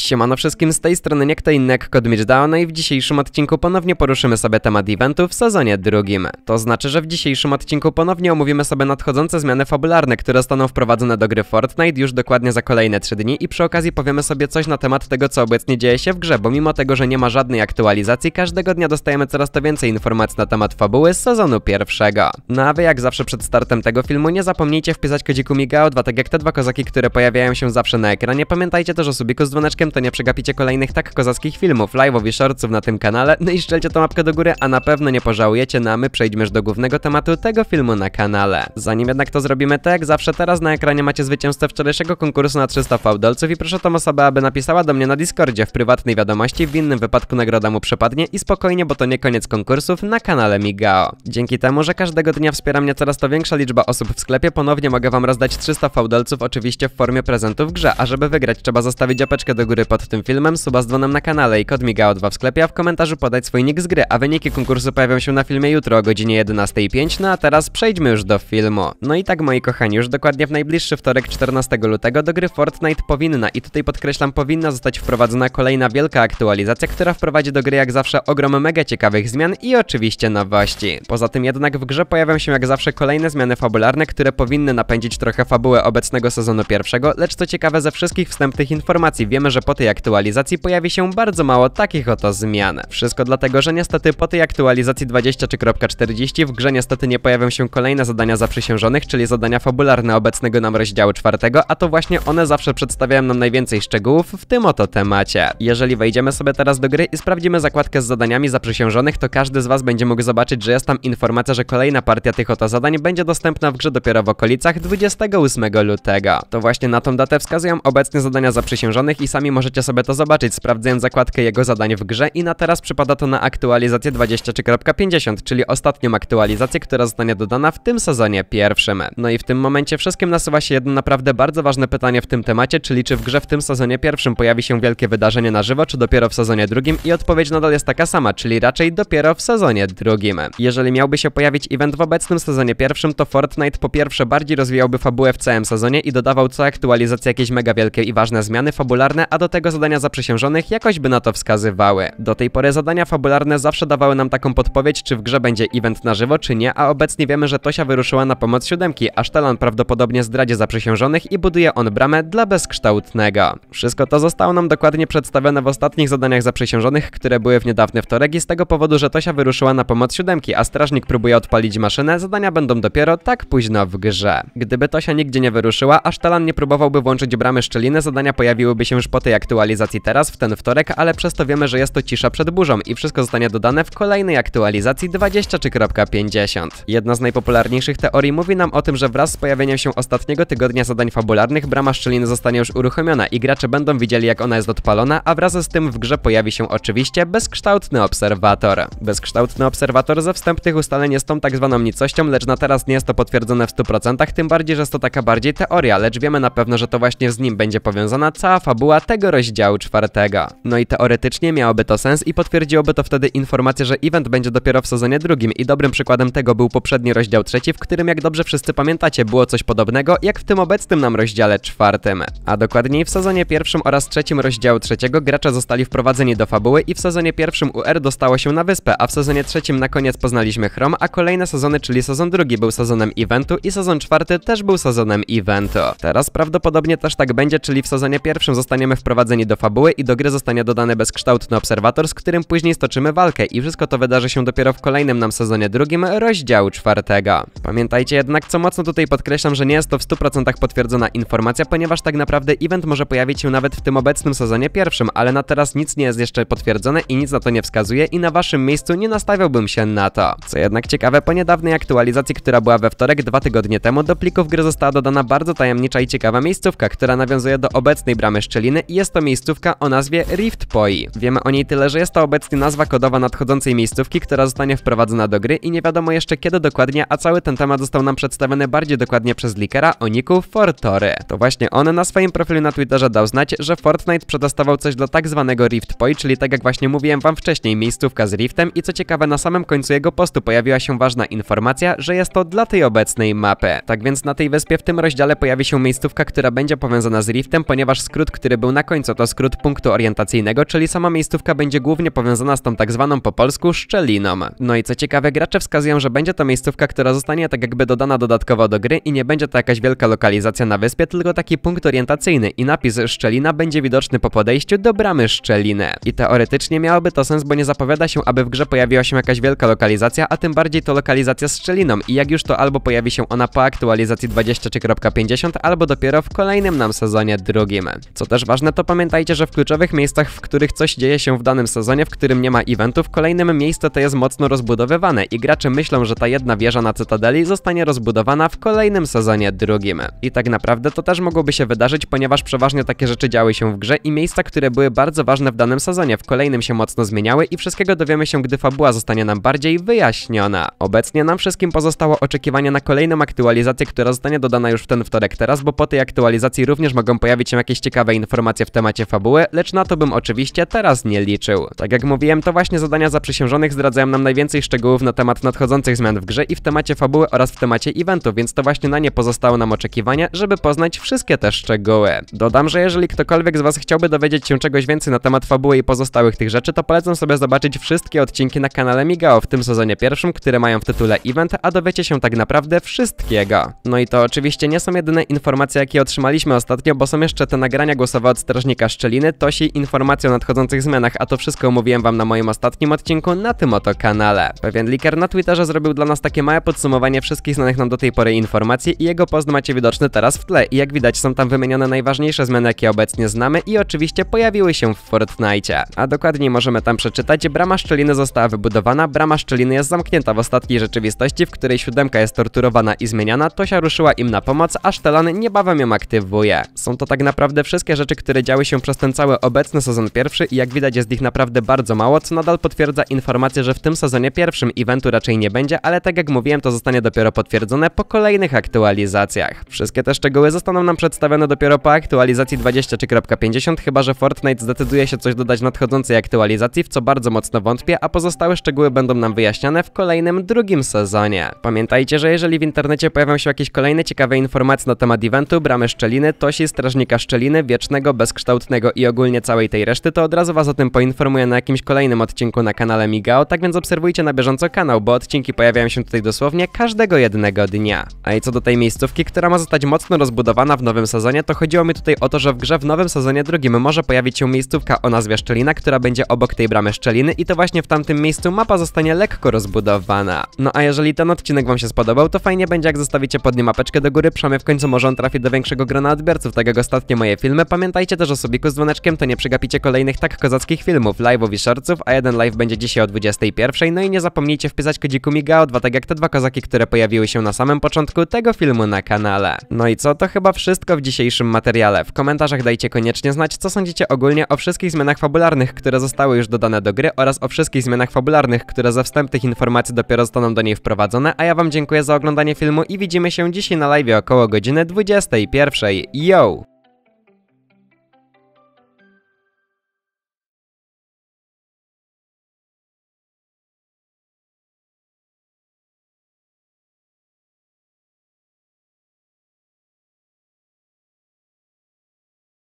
Siemano wszystkim, z tej strony Niektej Nekko Dmirzdowna no i w dzisiejszym odcinku ponownie poruszymy sobie temat eventu w sezonie drugim. To znaczy, że w dzisiejszym odcinku ponownie omówimy sobie nadchodzące zmiany fabularne, które zostaną wprowadzone do gry Fortnite już dokładnie za kolejne 3 dni i przy okazji powiemy sobie coś na temat tego, co obecnie dzieje się w grze, bo mimo tego, że nie ma żadnej aktualizacji, każdego dnia dostajemy coraz to więcej informacji na temat fabuły z sezonu pierwszego. No a wy jak zawsze przed startem tego filmu nie zapomnijcie wpisać kodziku Migao 2, tak jak te dwa kozaki, które pojawiają się zawsze na ekranie. Pamiętajcie też o subiku z dzwoneczkiem to nie przegapicie kolejnych tak kozackich filmów, live'ów i shortsów na tym kanale. No i szczelcie tą mapkę do góry, a na pewno nie pożałujecie, na no my przejdźmy już do głównego tematu tego filmu na kanale. Zanim jednak to zrobimy, tak jak zawsze teraz na ekranie macie zwycięzcę wczorajszego konkursu na 300 fałdolców i proszę tą osobę, aby napisała do mnie na Discordzie w prywatnej wiadomości, w innym wypadku nagroda mu przepadnie i spokojnie, bo to nie koniec konkursów na kanale Migao. Dzięki temu, że każdego dnia wspiera mnie coraz to większa liczba osób w sklepie, ponownie mogę wam rozdać 300 fałdolców oczywiście w formie prezentów w grze, a żeby wygrać trzeba zostawić apeczkę do góry który pod tym filmem, suba z dzwonem na kanale i kod migao 2 w sklepie, a w komentarzu podać swój nick z gry, a wyniki konkursu pojawią się na filmie jutro o godzinie 11.05, no a teraz przejdźmy już do filmu. No i tak moi kochani, już dokładnie w najbliższy wtorek 14 lutego do gry Fortnite powinna, i tutaj podkreślam powinna zostać wprowadzona kolejna wielka aktualizacja, która wprowadzi do gry jak zawsze ogrom mega ciekawych zmian i oczywiście nowości. Poza tym jednak w grze pojawią się jak zawsze kolejne zmiany fabularne, które powinny napędzić trochę fabułę obecnego sezonu pierwszego, lecz co ciekawe ze wszystkich wstępnych informacji wiemy, że po tej aktualizacji pojawi się bardzo mało takich oto zmian. Wszystko dlatego, że niestety po tej aktualizacji 20 czy 40 w grze niestety nie pojawią się kolejne zadania zaprzysiężonych, czyli zadania fabularne obecnego nam rozdziału czwartego, a to właśnie one zawsze przedstawiają nam najwięcej szczegółów w tym oto temacie. Jeżeli wejdziemy sobie teraz do gry i sprawdzimy zakładkę z zadaniami zaprzysiężonych, to każdy z was będzie mógł zobaczyć, że jest tam informacja, że kolejna partia tych oto zadań będzie dostępna w grze dopiero w okolicach 28 lutego. To właśnie na tą datę wskazują obecnie zadania zaprzysiężonych i sami możemy możecie sobie to zobaczyć, sprawdzając zakładkę jego zadań w grze i na teraz przypada to na aktualizację 23.50, czyli ostatnią aktualizację, która zostanie dodana w tym sezonie pierwszym. No i w tym momencie wszystkim nasuwa się jedno naprawdę bardzo ważne pytanie w tym temacie, czyli czy w grze w tym sezonie pierwszym pojawi się wielkie wydarzenie na żywo, czy dopiero w sezonie drugim i odpowiedź nadal jest taka sama, czyli raczej dopiero w sezonie drugim. Jeżeli miałby się pojawić event w obecnym sezonie pierwszym, to Fortnite po pierwsze bardziej rozwijałby fabułę w całym sezonie i dodawał co aktualizacja jakieś mega wielkie i ważne zmiany fabularne, a do tego zadania zaprzysiężonych jakoś by na to wskazywały. Do tej pory zadania fabularne zawsze dawały nam taką podpowiedź, czy w grze będzie event na żywo, czy nie, a obecnie wiemy, że Tosia wyruszyła na pomoc siódemki, a Sztelan prawdopodobnie zdradzi zaprzysiężonych i buduje on bramę dla bezkształtnego. Wszystko to zostało nam dokładnie przedstawione w ostatnich zadaniach zaprzysiężonych, które były w niedawny wtorek i z tego powodu, że Tosia wyruszyła na pomoc siódemki, a strażnik próbuje odpalić maszynę, zadania będą dopiero tak późno w grze. Gdyby Tosia nigdzie nie wyruszyła, a Sztelan nie próbowałby włączyć bramy szczeliny, zadania pojawiłyby się już po tej tej aktualizacji teraz, w ten wtorek, ale przez to wiemy, że jest to cisza przed burzą i wszystko zostanie dodane w kolejnej aktualizacji 23.50. Jedna z najpopularniejszych teorii mówi nam o tym, że wraz z pojawieniem się ostatniego tygodnia zadań fabularnych brama szczeliny zostanie już uruchomiona i gracze będą widzieli jak ona jest odpalona, a wraz z tym w grze pojawi się oczywiście bezkształtny obserwator. Bezkształtny obserwator ze wstępnych ustaleń jest tą tak zwaną nicością, lecz na teraz nie jest to potwierdzone w 100%, tym bardziej, że jest to taka bardziej teoria, lecz wiemy na pewno, że to właśnie z nim będzie powiązana cała fabuła tego rozdziału czwartego. No i teoretycznie miałoby to sens i potwierdziłoby to wtedy informację, że event będzie dopiero w sezonie drugim i dobrym przykładem tego był poprzedni rozdział trzeci, w którym jak dobrze wszyscy pamiętacie było coś podobnego jak w tym obecnym nam rozdziale czwartym. A dokładniej w sezonie pierwszym oraz trzecim rozdziału trzeciego gracze zostali wprowadzeni do fabuły i w sezonie pierwszym UR dostało się na wyspę, a w sezonie trzecim na koniec poznaliśmy Chrom, a kolejne sezony, czyli sezon drugi był sezonem eventu i sezon czwarty też był sezonem eventu. Teraz prawdopodobnie też tak będzie, czyli w sezonie pierwszym zostaniemy wprowadzeni wprowadzenie do fabuły i do gry zostanie dodany bezkształtny obserwator, z którym później stoczymy walkę i wszystko to wydarzy się dopiero w kolejnym nam sezonie drugim, rozdziału czwartego. Pamiętajcie jednak, co mocno tutaj podkreślam, że nie jest to w 100% potwierdzona informacja, ponieważ tak naprawdę event może pojawić się nawet w tym obecnym sezonie pierwszym, ale na teraz nic nie jest jeszcze potwierdzone i nic na to nie wskazuje i na waszym miejscu nie nastawiałbym się na to. Co jednak ciekawe, po niedawnej aktualizacji, która była we wtorek dwa tygodnie temu, do plików gry została dodana bardzo tajemnicza i ciekawa miejscówka, która nawiązuje do obecnej bramy Szczeliny i jest to miejscówka o nazwie Rift Poi. Wiemy o niej tyle, że jest to obecnie nazwa kodowa nadchodzącej miejscówki, która zostanie wprowadzona do gry i nie wiadomo jeszcze kiedy dokładnie, a cały ten temat został nam przedstawiony bardziej dokładnie przez Likera o niku Fortory. To właśnie on na swoim profilu na Twitterze dał znać, że Fortnite przedostawał coś dla tak zwanego Rift Poi, czyli tak jak właśnie mówiłem wam wcześniej, miejscówka z Riftem i co ciekawe na samym końcu jego postu pojawiła się ważna informacja, że jest to dla tej obecnej mapy. Tak więc na tej wyspie w tym rozdziale pojawi się miejscówka, która będzie powiązana z Riftem, ponieważ skrót, który był na końcu to skrót punktu orientacyjnego, czyli sama miejscówka będzie głównie powiązana z tą tak zwaną po polsku szczeliną. No i co ciekawe, gracze wskazują, że będzie to miejscówka, która zostanie tak jakby dodana dodatkowo do gry i nie będzie to jakaś wielka lokalizacja na wyspie, tylko taki punkt orientacyjny i napis szczelina będzie widoczny po podejściu do bramy szczeliny. I teoretycznie miałoby to sens, bo nie zapowiada się, aby w grze pojawiła się jakaś wielka lokalizacja, a tym bardziej to lokalizacja z szczeliną i jak już to albo pojawi się ona po aktualizacji 20 czy 50, albo dopiero w kolejnym nam sezonie drugim. Co też ważne, to to pamiętajcie, że w kluczowych miejscach, w których coś dzieje się w danym sezonie, w którym nie ma eventów, kolejnym miejsce to jest mocno rozbudowywane i gracze myślą, że ta jedna wieża na Cytadeli zostanie rozbudowana w kolejnym sezonie drugim. I tak naprawdę to też mogłoby się wydarzyć, ponieważ przeważnie takie rzeczy działy się w grze i miejsca, które były bardzo ważne w danym sezonie, w kolejnym się mocno zmieniały i wszystkiego dowiemy się, gdy fabuła zostanie nam bardziej wyjaśniona. Obecnie nam wszystkim pozostało oczekiwanie na kolejną aktualizację, która zostanie dodana już w ten wtorek teraz, bo po tej aktualizacji również mogą pojawić się jakieś ciekawe informacje w w temacie fabuły, lecz na to bym oczywiście teraz nie liczył. Tak jak mówiłem, to właśnie zadania zaprzysiężonych zdradzają nam najwięcej szczegółów na temat nadchodzących zmian w grze i w temacie fabuły oraz w temacie eventów, więc to właśnie na nie pozostało nam oczekiwanie, żeby poznać wszystkie te szczegóły. Dodam, że jeżeli ktokolwiek z Was chciałby dowiedzieć się czegoś więcej na temat fabuły i pozostałych tych rzeczy, to polecam sobie zobaczyć wszystkie odcinki na kanale Migao w tym sezonie pierwszym, które mają w tytule event, a dowiecie się tak naprawdę wszystkiego. No i to oczywiście nie są jedyne informacje, jakie otrzymaliśmy ostatnio, bo są jeszcze te nagrania głosowe od Straż strażnika Szczeliny, Tosi, informacje o nadchodzących zmianach, a to wszystko omówiłem wam na moim ostatnim odcinku na tym oto kanale. Pewien liker na Twitterze zrobił dla nas takie małe podsumowanie wszystkich znanych nam do tej pory informacji i jego post macie widoczny teraz w tle i jak widać są tam wymienione najważniejsze zmiany jakie obecnie znamy i oczywiście pojawiły się w Fortnite. A dokładniej możemy tam przeczytać, brama Szczeliny została wybudowana, brama Szczeliny jest zamknięta w ostatniej rzeczywistości, w której siódemka jest torturowana i zmieniana, Tosia ruszyła im na pomoc, a Sztelan niebawem ją aktywuje. Są to tak naprawdę wszystkie rzeczy, które które działy się przez ten cały obecny sezon pierwszy i jak widać jest ich naprawdę bardzo mało, co nadal potwierdza informację, że w tym sezonie pierwszym eventu raczej nie będzie, ale tak jak mówiłem to zostanie dopiero potwierdzone po kolejnych aktualizacjach. Wszystkie te szczegóły zostaną nam przedstawione dopiero po aktualizacji 20.50, chyba że Fortnite zdecyduje się coś dodać nadchodzącej aktualizacji, w co bardzo mocno wątpię, a pozostałe szczegóły będą nam wyjaśniane w kolejnym drugim sezonie. Pamiętajcie, że jeżeli w internecie pojawią się jakieś kolejne ciekawe informacje na temat eventu, bramy szczeliny, tosi strażnika szczeliny, wiecznego bez bezkształtnego i ogólnie całej tej reszty, to od razu was o tym poinformuję na jakimś kolejnym odcinku na kanale Migao, tak więc obserwujcie na bieżąco kanał, bo odcinki pojawiają się tutaj dosłownie każdego jednego dnia. A i co do tej miejscówki, która ma zostać mocno rozbudowana w nowym sezonie, to chodziło mi tutaj o to, że w grze w nowym sezonie drugim może pojawić się miejscówka o nazwie Szczelina, która będzie obok tej bramy Szczeliny i to właśnie w tamtym miejscu mapa zostanie lekko rozbudowana. No a jeżeli ten odcinek wam się spodobał, to fajnie będzie jak zostawicie pod nim mapeczkę do góry, przynajmniej w końcu może on trafi do większego grona odbiorców, tak jak ostatnie moje filmy. Pamiętajcie też osobiku z dzwoneczkiem, to nie przegapicie kolejnych tak kozackich filmów, live'ów i shortsów, a jeden live będzie dzisiaj o 21. No i nie zapomnijcie wpisać kodziku Migao, dwa tak jak te dwa kozaki, które pojawiły się na samym początku tego filmu na kanale. No i co, to chyba wszystko w dzisiejszym materiale. W komentarzach dajcie koniecznie znać, co sądzicie ogólnie o wszystkich zmianach fabularnych, które zostały już dodane do gry oraz o wszystkich zmianach fabularnych, które ze wstępnych informacji dopiero zostaną do niej wprowadzone, a ja wam dziękuję za oglądanie filmu i widzimy się dzisiaj na live około godziny 21. Yo!